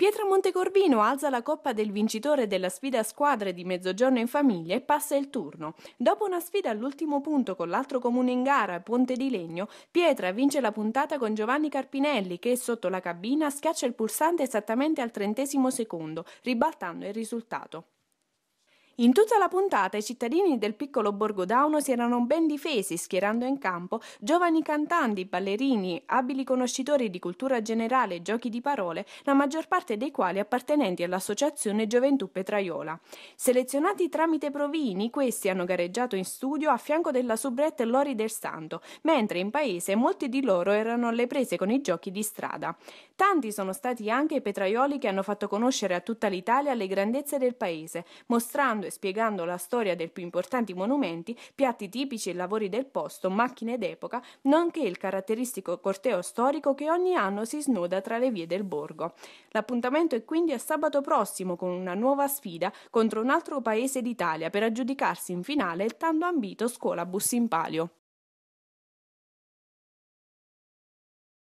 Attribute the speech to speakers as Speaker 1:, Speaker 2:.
Speaker 1: Pietro Montecorvino alza la coppa del vincitore della sfida squadre di mezzogiorno in famiglia e passa il turno. Dopo una sfida all'ultimo punto con l'altro comune in gara, Ponte di Legno, Pietra vince la puntata con Giovanni Carpinelli che sotto la cabina schiaccia il pulsante esattamente al trentesimo secondo, ribaltando il risultato. In tutta la puntata i cittadini del piccolo borgo Dauno si erano ben difesi, schierando in campo giovani cantanti, ballerini, abili conoscitori di cultura generale e giochi di parole, la maggior parte dei quali appartenenti all'associazione Gioventù Petraiola. Selezionati tramite provini, questi hanno gareggiato in studio a fianco della soubrette Lori del Santo, mentre in paese molti di loro erano alle prese con i giochi di strada. Tanti sono stati anche i petraioli che hanno fatto conoscere a tutta l'Italia le grandezze del paese, mostrando e spiegando la storia dei più importanti monumenti, piatti tipici e lavori del posto, macchine d'epoca, nonché il caratteristico corteo storico che ogni anno si snoda tra le vie del borgo. L'appuntamento è quindi a sabato prossimo con una nuova sfida contro un altro paese d'Italia per aggiudicarsi in finale il tanto ambito Scuola Bus in Palio.